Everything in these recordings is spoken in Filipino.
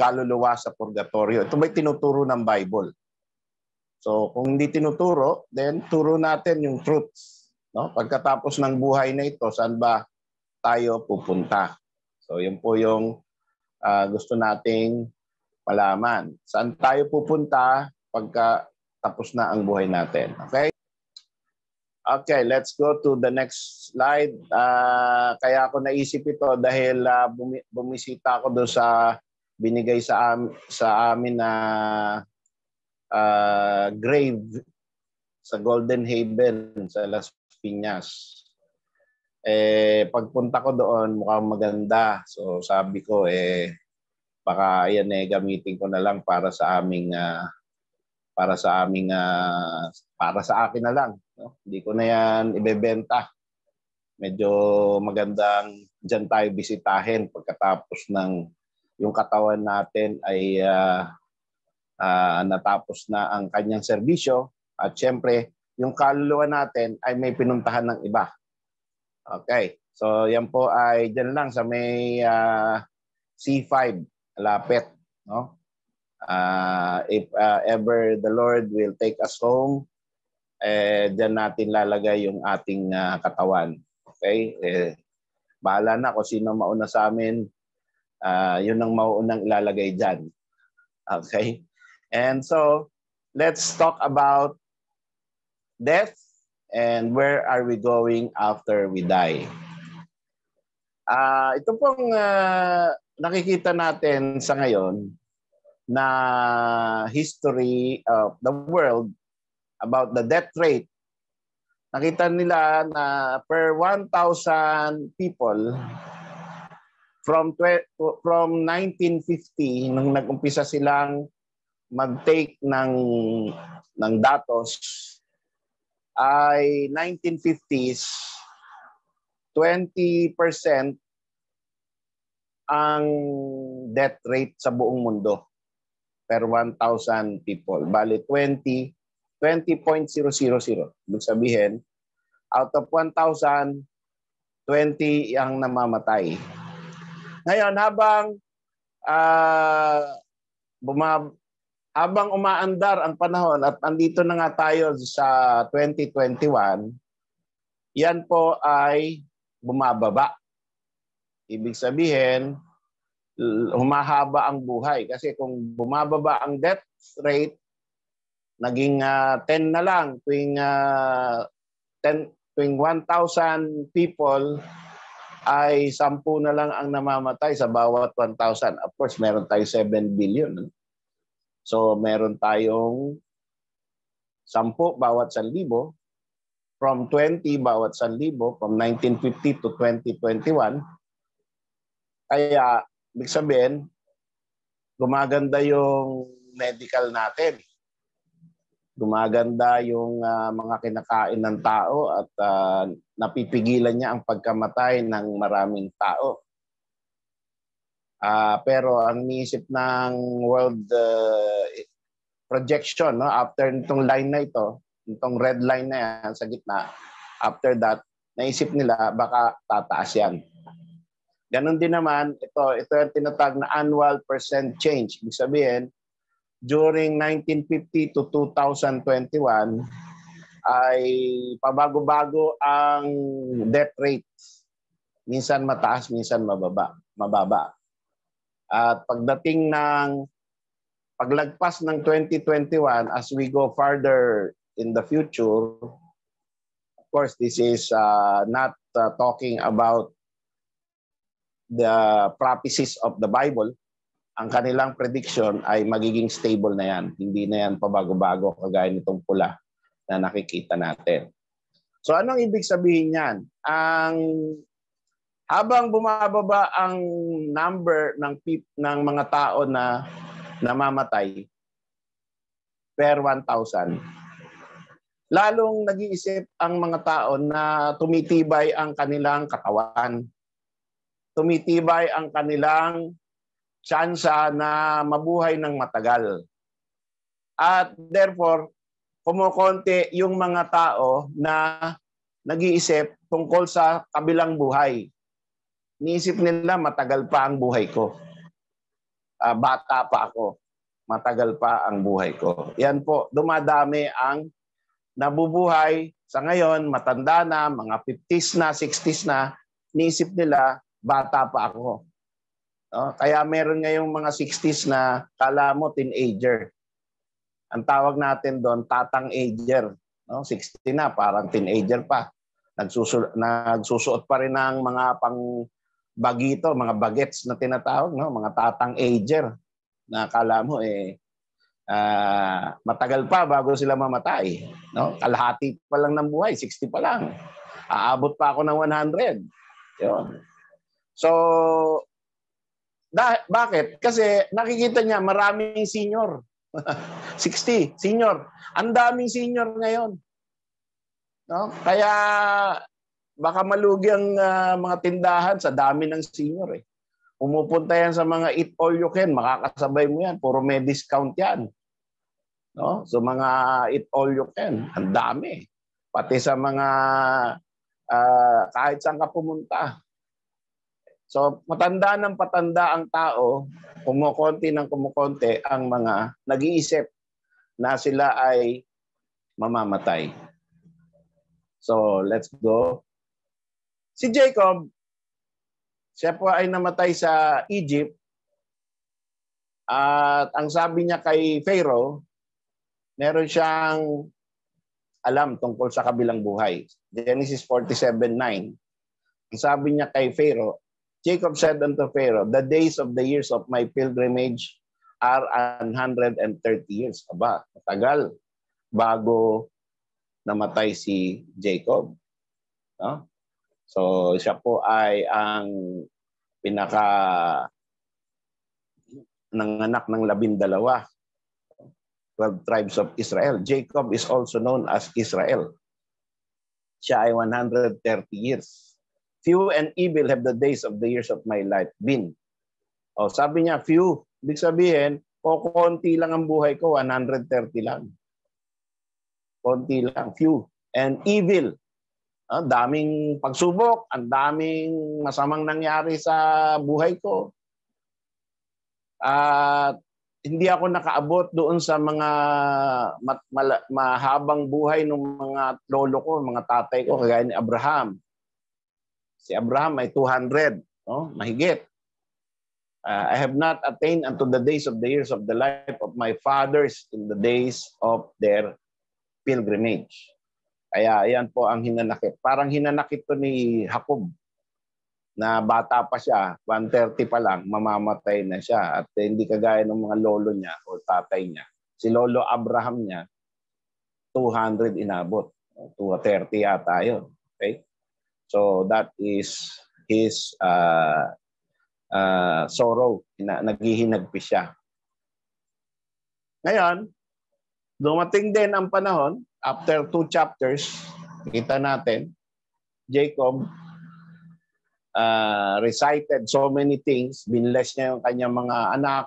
kaluluwa sa purgatorio. Ito may tinuturo ng Bible? So kung hindi tinuturo, then turo natin yung truth. No? Pagkatapos ng buhay na ito, saan ba tayo pupunta? So yun po yung uh, gusto nating malaman. Saan tayo pupunta pagka tapos na ang buhay natin? Okay? Okay, let's go to the next slide. Uh, kaya ako naisip ito dahil uh, bumi- bumisita ako doon sa binigay sa, am- sa amin na uh, uh, grave sa Golden Haven sa Las Piñas. Eh, pagpunta ko doon, mukhang maganda. So sabi ko, eh, baka yan eh, gamitin ko na lang para sa aming uh, para sa aming uh, para sa akin na lang No? Hindi ko na yan ibebenta. Medyo magandang dyan tayo bisitahin pagkatapos ng yung katawan natin ay uh, uh, natapos na ang kanyang serbisyo at syempre yung kaluluwa natin ay may pinuntahan ng iba. Okay. So yan po ay dyan lang sa may uh, ah, C5 lapet, no? Uh, if uh, ever the Lord will take us home, eh, dyan natin lalagay yung ating uh, katawan. Okay? Eh, bahala na kung sino mauna sa amin, uh, yun ang mauunang ilalagay diyan. Okay? And so, let's talk about death and where are we going after we die. Uh, ito pong uh, nakikita natin sa ngayon na history of the world about the death rate, nakita nila na per 1,000 people from from 1950 nung nag-umpisa silang mag-take ng ng datos ay 1950s 20% ang death rate sa buong mundo per 1,000 people. Bali, 20 20.000. Ibig sabihin, out of 1,000, 20 ang namamatay. Ngayon, habang uh, ah, bumab- habang umaandar ang panahon at andito na nga tayo sa 2021, yan po ay bumababa. Ibig sabihin, humahaba ang buhay. Kasi kung bumababa ang death rate, naging uh, ah, 10 na lang tuwing uh, ah, 10 tuwing 1,000 people ay 10 na lang ang namamatay sa bawat 1,000. Of course, meron tayong 7 billion. So, meron tayong 10 bawat 1,000 from 20 bawat 1,000 from 1950 to 2021. Kaya, big sabihin, gumaganda yung medical natin gumaganda yung uh, mga kinakain ng tao at uh, napipigilan niya ang pagkamatay ng maraming tao. Uh, pero ang niisip ng world uh, projection no after nitong line na ito, nitong red line na yan sa gitna, after that naisip nila baka tataas yan. Ganon din naman, ito, ito yung tinatag na annual percent change. Ibig sabihin, during 1950 to 2021 ay pabago-bago ang death rate. Minsan mataas, minsan mababa. mababa. At pagdating ng paglagpas ng 2021 as we go further in the future, of course this is uh, not uh, talking about the prophecies of the Bible ang kanilang prediction ay magiging stable na yan. Hindi na yan pabago-bago kagaya nitong pula na nakikita natin. So anong ibig sabihin niyan? Ang habang bumababa ang number ng peep, ng mga tao na namamatay per 1,000, lalong nag-iisip ang mga tao na tumitibay ang kanilang katawan. Tumitibay ang kanilang tsansa na mabuhay ng matagal. At therefore, kumukonti yung mga tao na nag-iisip tungkol sa kabilang buhay. Niisip nila, matagal pa ang buhay ko. Uh, bata pa ako. Matagal pa ang buhay ko. Yan po, dumadami ang nabubuhay sa ngayon, matanda na, mga 50s na, 60s na, niisip nila, bata pa ako. No? Ah, kaya meron ngayong mga 60s na kala mo teenager. Ang tawag natin doon, tatang-ager. No? 60 na, parang teenager pa. Nagsusu- nagsusuot pa rin ng mga pang bagito, mga bagets na tinatawag, no? mga tatang-ager. Na kala mo, eh, uh, matagal pa bago sila mamatay. No? Kalahati pa lang ng buhay, 60 pa lang. Aabot pa ako ng 100. Yun. So, Dah- bakit? Kasi nakikita niya maraming senior. 60, senior. Ang daming senior ngayon. No? Kaya baka malugi ang uh, mga tindahan sa dami ng senior eh. Pumupunta yan sa mga eat all you can, makakasabay mo yan, puro may discount yan. No? So mga eat all you can, ang dami. Pati sa mga uh, kahit saan ka pumunta, So matanda ng patanda ang tao, kumukonti ng kumukonti ang mga nag-iisip na sila ay mamamatay. So let's go. Si Jacob, siya po ay namatay sa Egypt at ang sabi niya kay Pharaoh, meron siyang alam tungkol sa kabilang buhay. Genesis 47.9. Ang sabi niya kay Pharaoh, Jacob said unto Pharaoh, The days of the years of my pilgrimage are 130 years. Aba, matagal bago namatay si Jacob. No? So siya po ay ang pinaka nanganak ng labindalawa 12 tribes of Israel. Jacob is also known as Israel. Siya ay 130 years few and evil have the days of the years of my life been. O, sabi niya, few. Ibig sabihin, o konti lang ang buhay ko, 130 lang. Konti lang, few. And evil. Ah, daming pagsubok, ang daming masamang nangyari sa buhay ko. At hindi ako nakaabot doon sa mga mat, mal, mahabang buhay ng mga lolo ko, mga tatay ko, kagaya ni Abraham. Si Abraham ay 200, no? mahigit. Uh, I have not attained unto the days of the years of the life of my fathers in the days of their pilgrimage. Kaya ayan po ang hinanakit. Parang hinanakit to ni Jacob na bata pa siya, 130 pa lang, mamamatay na siya. At hindi kagaya ng mga lolo niya o tatay niya. Si Lolo Abraham niya, 200 inabot. 230 yata yun. Okay? So that is his uh, uh, sorrow. Na, naghihinagpi siya. Ngayon, dumating din ang panahon, after two chapters, kita natin, Jacob uh, recited so many things. Binless niya yung kanyang mga anak,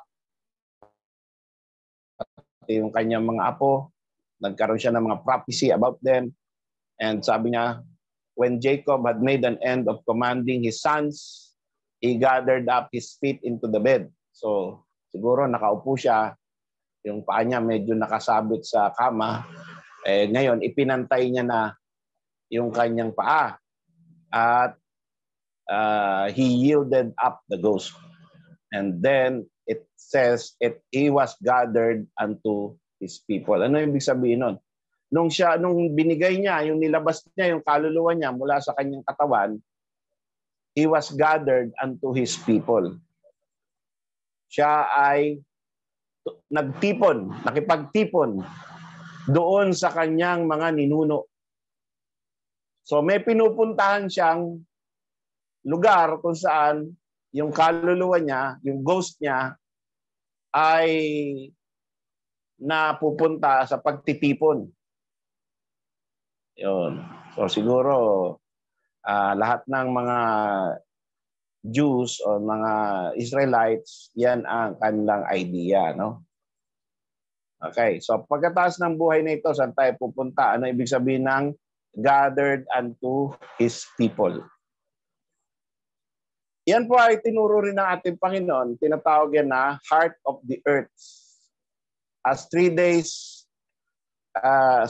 pati yung kanyang mga apo. Nagkaroon siya ng mga prophecy about them. And sabi niya, when Jacob had made an end of commanding his sons, he gathered up his feet into the bed. So, siguro nakaupo siya, yung paa niya medyo nakasabit sa kama. Eh, ngayon, ipinantay niya na yung kanyang paa. At uh, he yielded up the ghost. And then, it says, it, he was gathered unto his people. Ano yung ibig sabihin nun? nung siya nung binigay niya yung nilabas niya yung kaluluwa niya mula sa kanyang katawan he was gathered unto his people siya ay nagtipon nakipagtipon doon sa kanyang mga ninuno so may pinupuntahan siyang lugar kung saan yung kaluluwa niya yung ghost niya ay napupunta sa pagtitipon yun. So siguro uh, lahat ng mga Jews o mga Israelites, yan ang kanilang idea, no? Okay, so pagkataas ng buhay na ito, saan tayo pupunta? Ano ibig sabihin ng gathered unto His people? Yan po ay tinuro rin ng ating Panginoon. Tinatawag yan na heart of the earth. As three days, uh,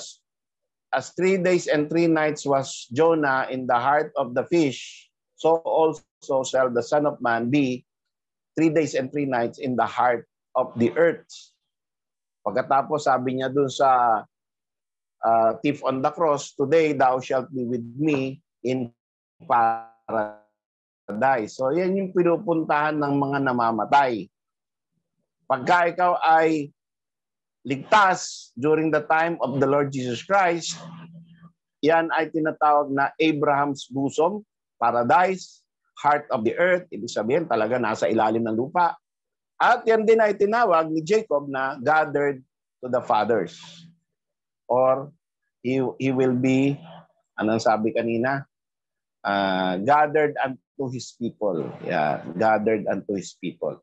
as three days and three nights was Jonah in the heart of the fish, so also shall the Son of Man be three days and three nights in the heart of the earth. Pagkatapos sabi niya dun sa uh, thief on the cross, today thou shalt be with me in paradise. So yan yung pinupuntahan ng mga namamatay. Pagka ikaw ay ligtas during the time of the Lord Jesus Christ, yan ay tinatawag na Abraham's bosom, paradise, heart of the earth, ibig sabihin talaga nasa ilalim ng lupa. At yan din ay tinawag ni Jacob na gathered to the fathers. Or he, he will be, anong sabi kanina? Uh, gathered unto his people. Yeah, gathered unto his people.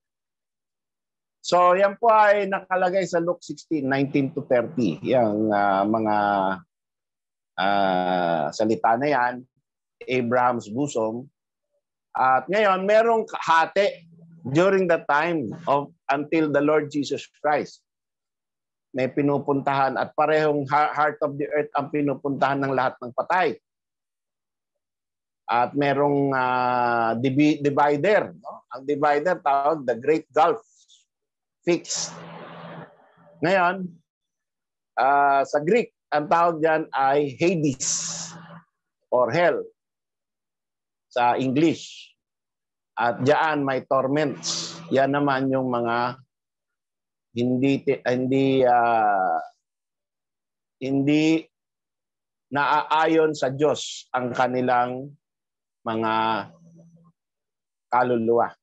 So yan po ay nakalagay sa Luke 16, 19 to 30. Yang uh, mga uh, salita na yan, Abraham's bosom. At ngayon, merong hati during the time of until the Lord Jesus Christ. May pinupuntahan at parehong heart of the earth ang pinupuntahan ng lahat ng patay. At merong uh, divider. No? Ang divider tawag the Great Gulf fixed. Ngayon, uh, sa Greek, ang tawag dyan ay Hades or hell sa English. At diyan may torments. Yan naman yung mga hindi hindi uh, hindi naaayon sa Diyos ang kanilang mga kaluluwa.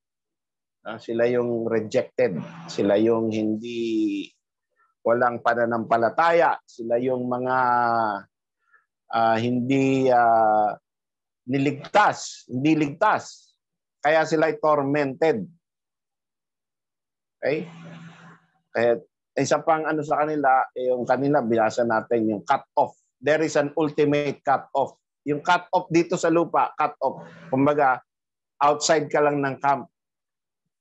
Uh, sila yung rejected. Sila yung hindi walang pananampalataya. Sila yung mga uh, hindi uh, niligtas, hindi ligtas. Kaya sila tormented. Okay? Kaya isa pang ano sa kanila, yung kanila, binasa natin yung cut-off. There is an ultimate cut-off. Yung cut-off dito sa lupa, cut-off. Kumbaga, outside ka lang ng camp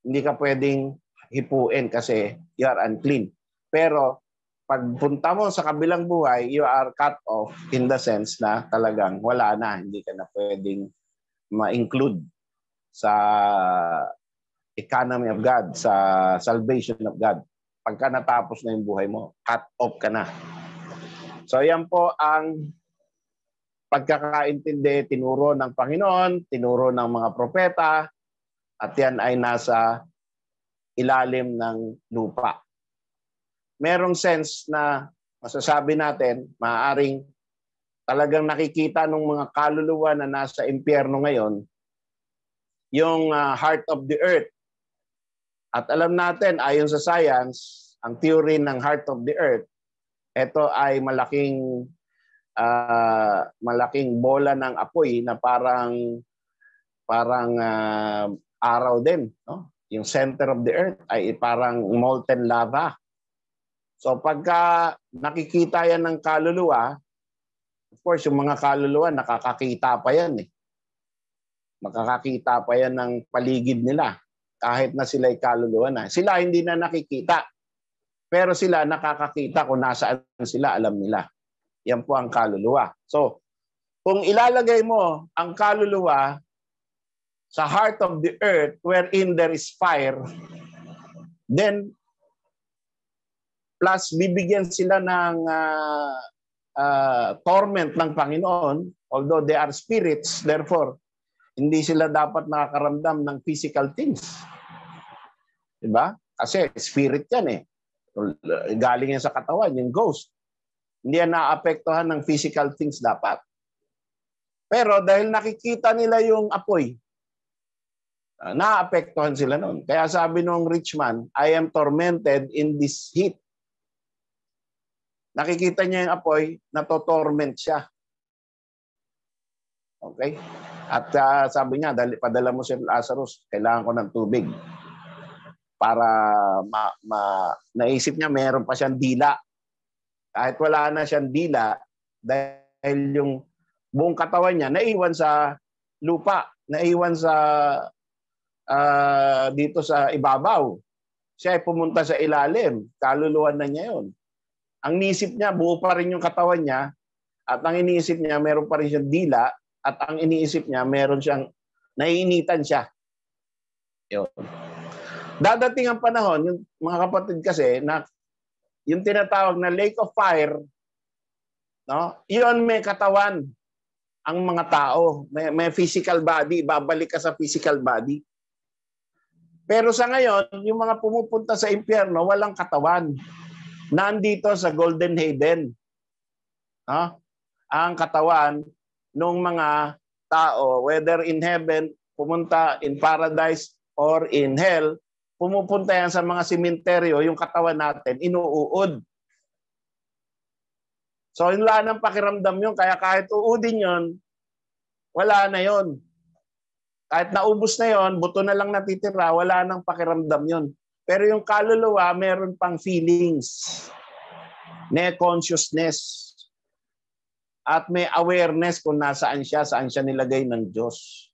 hindi ka pwedeng hipuin kasi you are unclean. Pero pagpunta mo sa kabilang buhay, you are cut off in the sense na talagang wala na, hindi ka na pwedeng ma-include sa economy of God, sa salvation of God. Pagka natapos na yung buhay mo, cut off ka na. So yan po ang pagkakaintindi, tinuro ng Panginoon, tinuro ng mga propeta, at yan ay nasa ilalim ng lupa. Merong sense na masasabi natin, maaring talagang nakikita ng mga kaluluwa na nasa impyerno ngayon, yung uh, heart of the earth. At alam natin, ayon sa science, ang theory ng heart of the earth, ito ay malaking uh, malaking bola ng apoy na parang parang uh, araw din. No? Yung center of the earth ay parang molten lava. So pagka nakikita yan ng kaluluwa, of course, yung mga kaluluwa nakakakita pa yan eh. Makakakita pa yan ng paligid nila kahit na sila'y kaluluwa na. Sila hindi na nakikita. Pero sila nakakakita kung nasaan sila, alam nila. Yan po ang kaluluwa. So, kung ilalagay mo ang kaluluwa sa heart of the earth wherein there is fire, then plus bibigyan sila ng uh, uh, torment ng Panginoon, although they are spirits, therefore, hindi sila dapat nakakaramdam ng physical things. Diba? Kasi spirit yan eh. Galing yan sa katawan, yung ghost. Hindi yan naapektuhan ng physical things dapat. Pero dahil nakikita nila yung apoy, Ah, naapektuhan sila noon. Kaya sabi nung rich man, I am tormented in this heat. Nakikita niya yung apoy, natotorment siya. Okay? At uh, sabi niya, dali, padala mo si Lazarus, kailangan ko ng tubig. Para ma, ma, naisip niya, meron pa siyang dila. Kahit wala na siyang dila, dahil yung buong katawan niya naiwan sa lupa, naiwan sa uh, dito sa ibabaw. Siya ay pumunta sa ilalim. Kaluluwan na niya yun. Ang nisip niya, buo pa rin yung katawan niya. At ang iniisip niya, meron pa rin siyang dila. At ang iniisip niya, meron siyang naiinitan siya. Yun. Dadating ang panahon, yung mga kapatid kasi, na yung tinatawag na lake of fire, no? Iyon may katawan ang mga tao, may, may physical body, babalik ka sa physical body. Pero sa ngayon, yung mga pumupunta sa impyerno, walang katawan. Nandito sa Golden Haven. Ha? Ang katawan ng mga tao, whether in heaven, pumunta in paradise, or in hell, pumupunta yan sa mga simenteryo, yung katawan natin, inuud. So, wala nang pakiramdam yun. Kaya kahit uudin yun, wala na yun. Kahit naubos na yon, buto na lang natitira, wala nang pakiramdam yon. Pero yung kaluluwa, meron pang feelings, may consciousness, at may awareness kung nasaan siya, saan siya nilagay ng Diyos.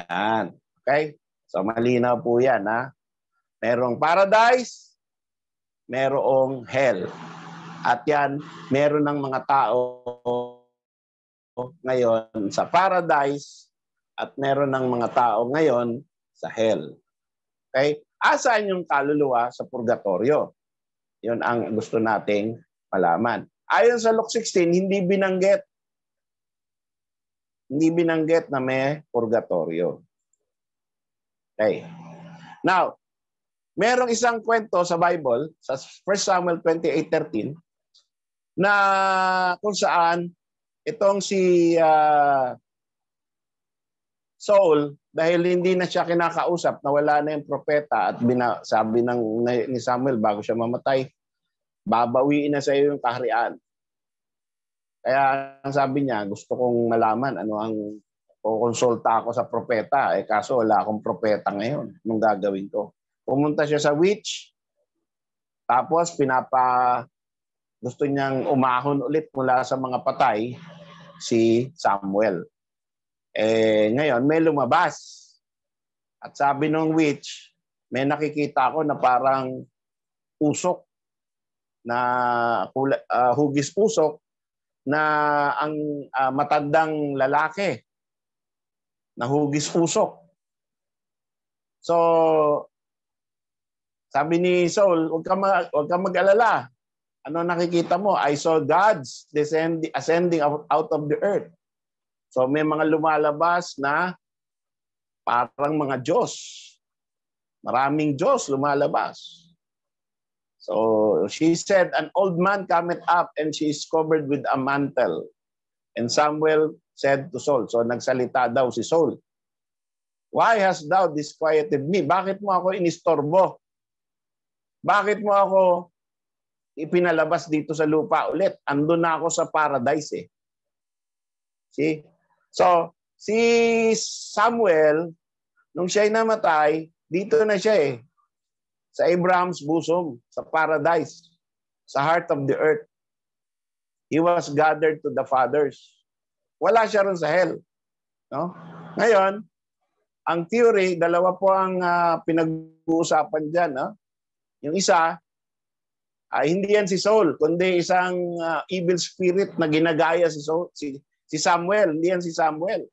Yan. Okay? So malinaw po yan, ha? Merong paradise, merong hell. At yan, meron ng mga tao ngayon sa paradise at meron ng mga tao ngayon sa hell. Okay? Asaan yung kaluluwa sa purgatorio? Yun ang gusto nating malaman. Ayon sa Luke 16, hindi binanggit. Hindi binanggit na may purgatorio. Okay. Now, merong isang kwento sa Bible, sa 1 Samuel 28.13, na kung saan itong si uh, Saul dahil hindi na siya kinakausap, nawala na yung propeta at bina, sabi ng, ni Samuel bago siya mamatay, babawiin na sa iyo yung kaharian. Kaya ang sabi niya, gusto kong malaman ano ang kukonsulta ako sa propeta. Eh kaso wala akong propeta ngayon. Anong gagawin ko? Pumunta siya sa witch. Tapos pinapa gusto niyang umahon ulit mula sa mga patay si Samuel. Eh, ngayon, may lumabas. At sabi ng witch, may nakikita ako na parang usok na uh, hugis usok na ang uh, matandang lalaki na hugis usok. So, sabi ni Saul, huwag ka, mag, huwag ka mag-alala. Ano nakikita mo? I saw gods descending, ascending out of the earth. So may mga lumalabas na parang mga Diyos. Maraming Diyos lumalabas. So she said, an old man cometh up and she is covered with a mantle. And Samuel said to Saul, so nagsalita daw si Saul, Why hast thou disquieted me? Bakit mo ako inistorbo? Bakit mo ako ipinalabas dito sa lupa ulit? Andun na ako sa paradise eh. See? So, si Samuel, nung siya namatay, dito na siya eh. Sa Abraham's bosom, sa paradise, sa heart of the earth. He was gathered to the fathers. Wala siya ron sa hell. No? Ngayon, ang theory, dalawa po ang uh, pinag-uusapan dyan. No? Yung isa, ay uh, hindi yan si Saul, kundi isang uh, evil spirit na ginagaya si Saul, si, Si Samuel, hindi yan si Samuel.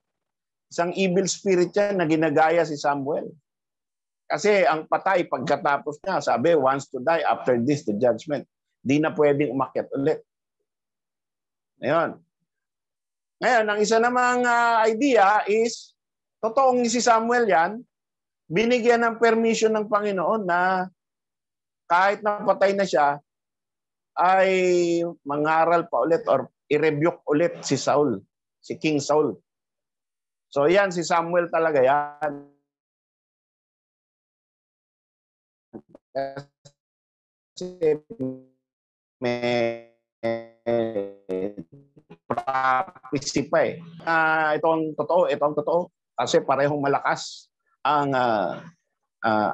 Isang evil spirit yan na ginagaya si Samuel. Kasi ang patay pagkatapos niya, sabi, once to die, after this, the judgment. Di na pwedeng umakyat ulit. Ngayon. Ngayon, ang isa namang uh, idea is, totoong si Samuel yan, binigyan ng permission ng Panginoon na kahit napatay na siya, ay mangaral pa ulit or i-rebuke ulit si Saul, si King Saul. So yan, si Samuel talaga yan. Kasi may prophecy pa eh. Uh, ito ang totoo, ito ang totoo. Kasi parehong malakas ang uh, ah, uh, ah,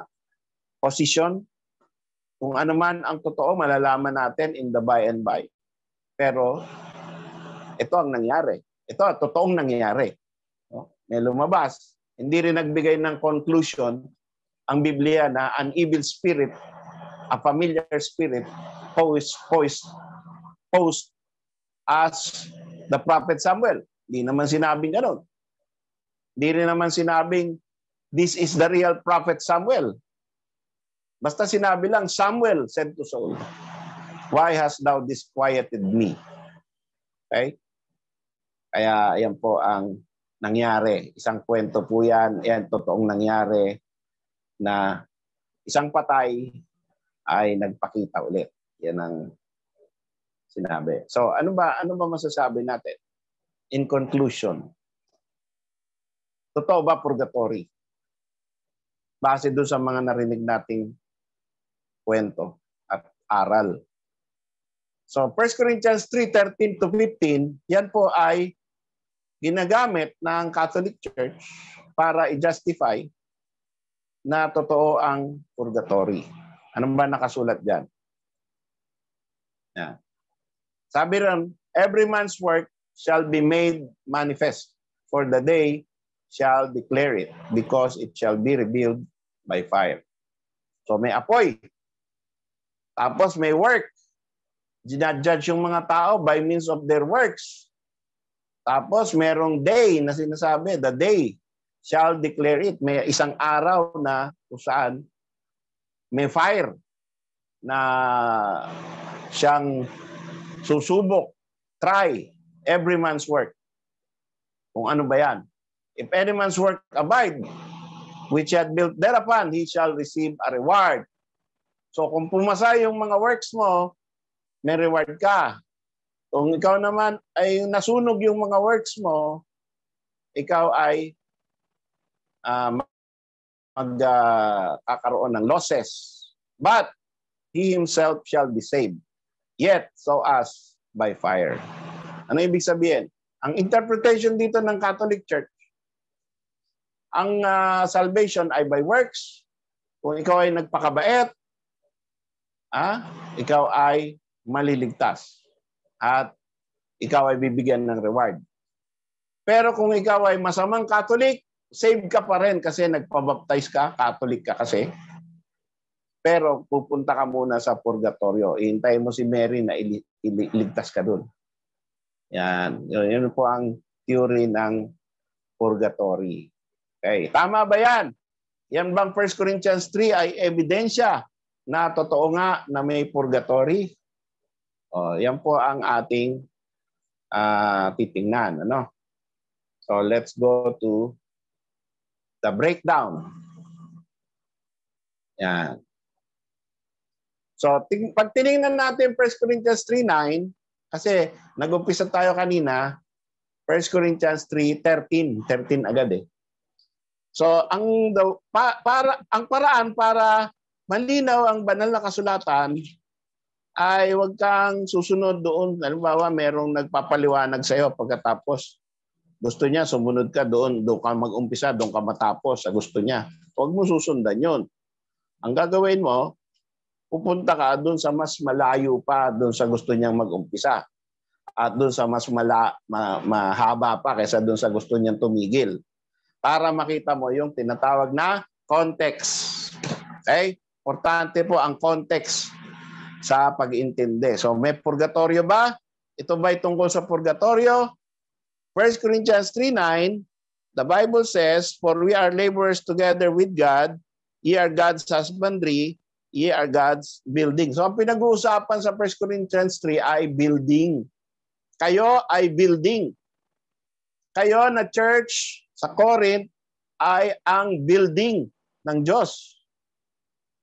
position. Kung ano man ang totoo, malalaman natin in the by and by. Pero ito ang nangyari. Ito ang totoong nangyari. No? May lumabas. Hindi rin nagbigay ng conclusion ang Biblia na an evil spirit, a familiar spirit, posed, posed, posed as the prophet Samuel. Hindi naman sinabing ganun. Hindi rin naman sinabing, this is the real prophet Samuel. Basta sinabi lang, Samuel said to Saul, Why hast thou disquieted me? Okay? Kaya ayan po ang nangyari. Isang kwento po yan. Ayan, totoong nangyari na isang patay ay nagpakita ulit. Yan ang sinabi. So ano ba ano ba masasabi natin? In conclusion, totoo ba purgatory? Base doon sa mga narinig nating kwento at aral. So 1 Corinthians 3:13 to 15, yan po ay ginagamit ng Catholic Church para i-justify na totoo ang purgatory. Ano ba nakasulat diyan? Yeah. Sabi rin, every man's work shall be made manifest for the day shall declare it because it shall be revealed by fire. So may apoy. Tapos may work. Ginajudge yung mga tao by means of their works. Tapos merong day na sinasabi, the day shall declare it. May isang araw na kung saan may fire na siyang susubok, try every man's work. Kung ano ba yan? If any man's work abide, which had built thereupon, he shall receive a reward. So kung pumasa yung mga works mo, may reward ka. Kung ikaw naman ay nasunog yung mga works mo, ikaw ay um, ah, magkakaroon ah, uh, ng losses. But he himself shall be saved, yet so as by fire. Ano ibig sabihin? Ang interpretation dito ng Catholic Church, ang uh, salvation ay by works. Kung ikaw ay nagpakabait, ah, ikaw ay maliligtas at ikaw ay bibigyan ng reward. Pero kung ikaw ay masamang Catholic, save ka pa rin kasi nagpabaptize ka, Catholic ka kasi. Pero pupunta ka muna sa purgatorio. Ihintay mo si Mary na ili- iligtas ka doon. Yan. Yun, yun po ang theory ng purgatory. Okay. Tama ba yan? Yan bang 1 Corinthians 3 ay ebidensya na totoo nga na may purgatory? O, oh, yan po ang ating uh, titingnan. Ano? So let's go to the breakdown. Yan. So ting- pag tinignan natin 1 Corinthians 3.9, kasi nag-umpisa tayo kanina, 1 Corinthians 3.13, 13 agad eh. So ang the, pa, para ang paraan para malinaw ang banal na kasulatan ay huwag kang susunod doon. Halimbawa, merong nagpapaliwanag sa iyo pagkatapos. Gusto niya, sumunod ka doon. Doon ka mag-umpisa, doon ka matapos sa gusto niya. Huwag mo susundan yon. Ang gagawin mo, pupunta ka doon sa mas malayo pa doon sa gusto niyang mag-umpisa at doon sa mas mala, ma, mahaba pa kaysa doon sa gusto niyang tumigil para makita mo yung tinatawag na context. Okay? Importante po ang context sa pag-intindi. So may purgatorio ba? Ito ba tungkol sa purgatorio? 1 Corinthians 3.9, the Bible says, For we are laborers together with God, ye are God's husbandry, ye are God's building. So ang pinag-uusapan sa 1 Corinthians 3 ay building. Kayo ay building. Kayo na church sa Corinth ay ang building ng Diyos.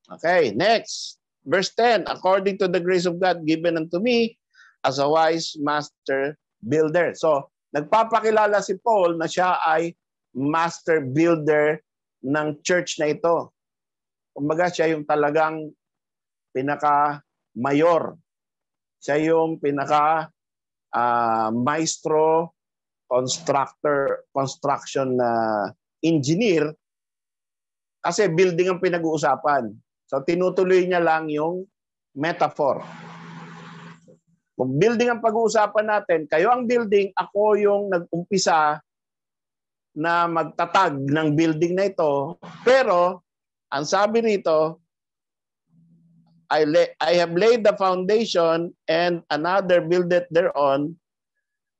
Okay, next. Verse 10, according to the grace of God given unto me as a wise master builder. So, nagpapakilala si Paul na siya ay master builder ng church na ito. Kumbaga siya yung talagang pinaka-mayor. Siya yung pinaka uh, maestro constructor, construction na uh, engineer kasi building ang pinag-uusapan. So tinutuloy niya lang yung metaphor. Kung building ang pag-uusapan natin, kayo ang building, ako yung nag-umpisa na magtatag ng building na ito. Pero, ang sabi rito, I, lay, I have laid the foundation and another buildeth thereon,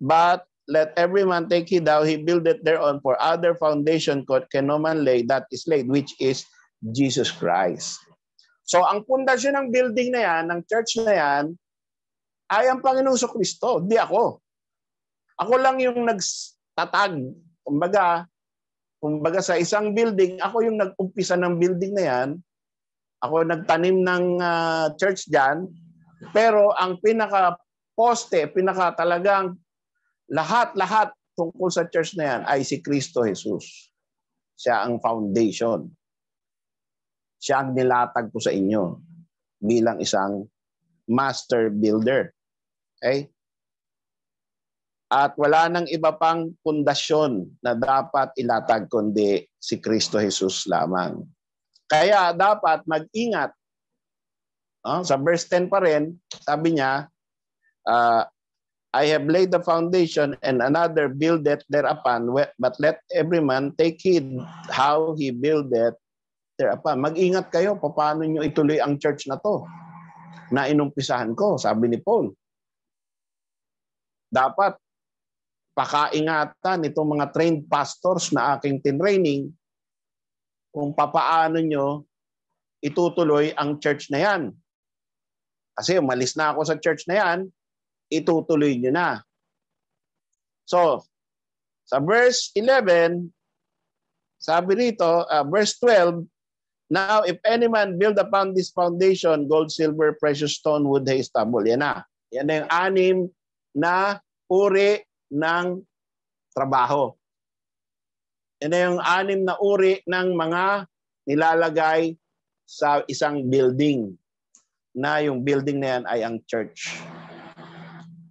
but let every man take heed how he buildeth thereon, for other foundation can no man lay, that is laid, which is Jesus Christ. So ang pundasyon ng building na yan, ng church na yan, ay ang Panginoong Kristo, hindi ako. Ako lang yung nagtatag. Kumbaga, kumbaga sa isang building, ako yung nag ng building na yan. Ako nagtanim ng uh, church diyan. Pero ang pinaka poste, pinaka talagang lahat-lahat tungkol sa church na yan ay si Kristo Jesus. Siya ang foundation siya ang nilatag ko sa inyo bilang isang master builder. Okay? At wala nang iba pang pundasyon na dapat ilatag kundi si Kristo Jesus lamang. Kaya dapat mag-ingat. Oh, sa verse 10 pa rin, sabi niya, uh, I have laid the foundation and another buildeth thereupon, but let every man take heed how he buildeth pa, mag-ingat kayo, paano nyo ituloy ang church na to na inumpisahan ko, sabi ni Paul. Dapat pakaingatan itong mga trained pastors na aking tinraining kung papaano nyo itutuloy ang church na yan. Kasi umalis na ako sa church na yan, itutuloy nyo na. So, sa verse 11, sabi rito, uh, verse 12, Now, if any man build upon this foundation, gold, silver, precious stone, wood, hay, stubble, yan na. Yan na yung anim na uri ng trabaho. Yan na yung anim na uri ng mga nilalagay sa isang building na yung building na yan ay ang church.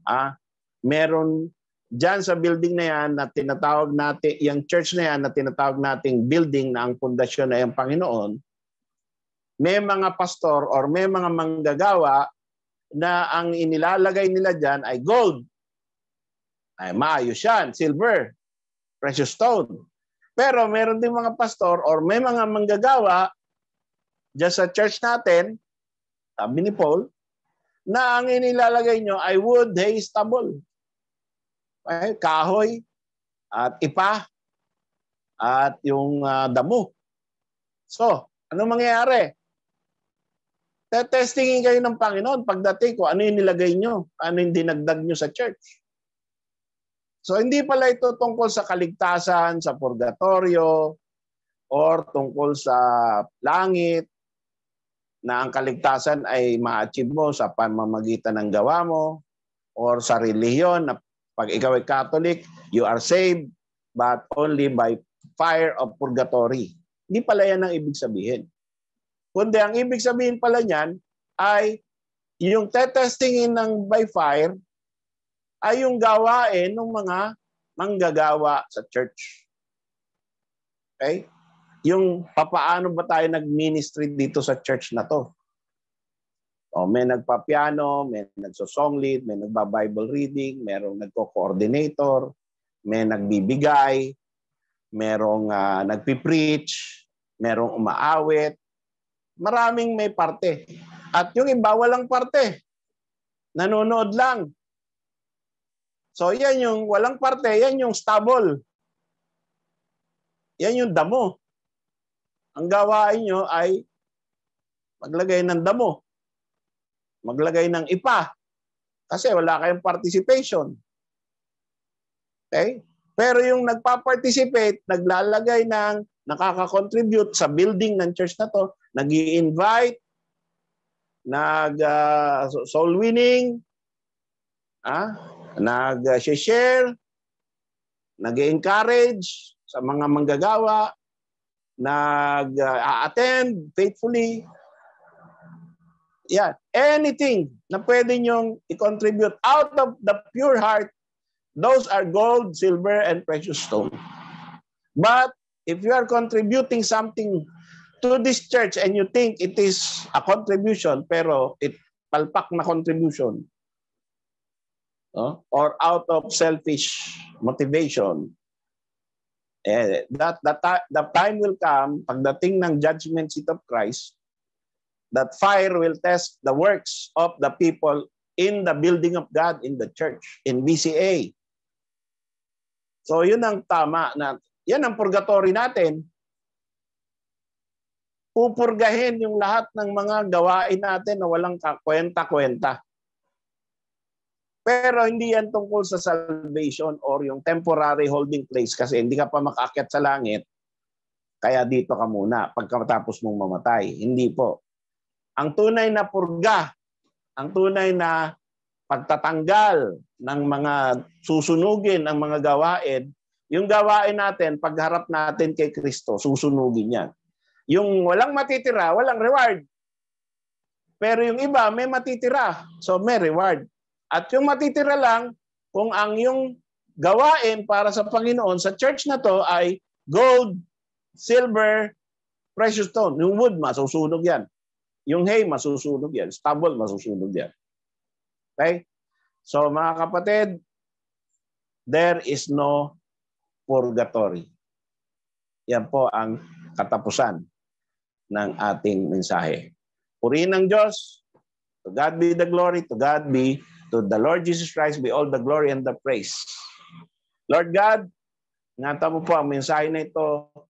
Ah, meron Diyan sa building na yan na tinatawag natin, yung church na yan na tinatawag nating building na ang pundasyon ay ang Panginoon, may mga pastor or may mga manggagawa na ang inilalagay nila dyan ay gold. Ay maayos yan, silver, precious stone. Pero meron din mga pastor or may mga manggagawa dyan sa church natin, sabi ni Paul, na ang inilalagay nyo ay wood, hay, stubble eh, kahoy, at ipa, at yung uh, damo. So, ano mangyayari? Tetestingin kayo ng Panginoon pagdating ko ano yung nilagay nyo, ano yung dinagdag nyo sa church. So, hindi pala ito tungkol sa kaligtasan, sa purgatorio, or tungkol sa langit na ang kaligtasan ay ma-achieve mo sa pamamagitan ng gawa mo or sa reliyon na pag ikaw ay Catholic, you are saved but only by fire of purgatory. Hindi pala yan ang ibig sabihin. Kundi ang ibig sabihin pala niyan ay yung tetestingin ng by fire ay yung gawain ng mga manggagawa sa church. Okay? Yung papaano ba tayo nag-ministry dito sa church na to? O, oh, may nagpa-piano, may nagso-song lead, may nagba-Bible reading, merong nagko-coordinator, may nagbibigay, merong uh, nagpi-preach, merong umaawit. Maraming may parte. At yung iba walang parte. Nanonood lang. So yan yung walang parte, yan yung stable. Yan yung damo. Ang gawain nyo ay maglagay ng damo. Maglagay ng ipa kasi wala kayong participation. Okay? Pero yung nagpa-participate, naglalagay ng nakaka-contribute sa building ng church na to, nag invite nag uh, soul winning, ah, nag-share, ah, nag-encourage sa mga manggagawa, nag-attend ah, faithfully, yeah, Anything na pwede nyong i-contribute out of the pure heart, those are gold, silver, and precious stone. But if you are contributing something to this church and you think it is a contribution, pero it palpak na contribution, no? or out of selfish motivation, eh, that, that, the time will come, pagdating ng judgment seat of Christ, that fire will test the works of the people in the building of God in the church, in BCA. So yun ang tama na, yan ang purgatory natin. Pupurgahin yung lahat ng mga gawain natin na walang kwenta-kwenta. Pero hindi yan tungkol sa salvation or yung temporary holding place kasi hindi ka pa makaakyat sa langit. Kaya dito ka muna pagkatapos mong mamatay. Hindi po. Ang tunay na purga, ang tunay na pagtatanggal ng mga susunugin ang mga gawain, yung gawain natin, pagharap natin kay Kristo, susunugin yan. Yung walang matitira, walang reward. Pero yung iba, may matitira. So may reward. At yung matitira lang, kung ang yung gawain para sa Panginoon sa church na to ay gold, silver, precious stone. Yung wood, masusunog yan. Yung hay, masusunog yan. Stubble, masusunog yan. Okay? So mga kapatid, there is no purgatory. Yan po ang katapusan ng ating mensahe. Purihin ng Diyos. To God be the glory. To God be, to the Lord Jesus Christ be all the glory and the praise. Lord God, ngata mo po ang mensahe na ito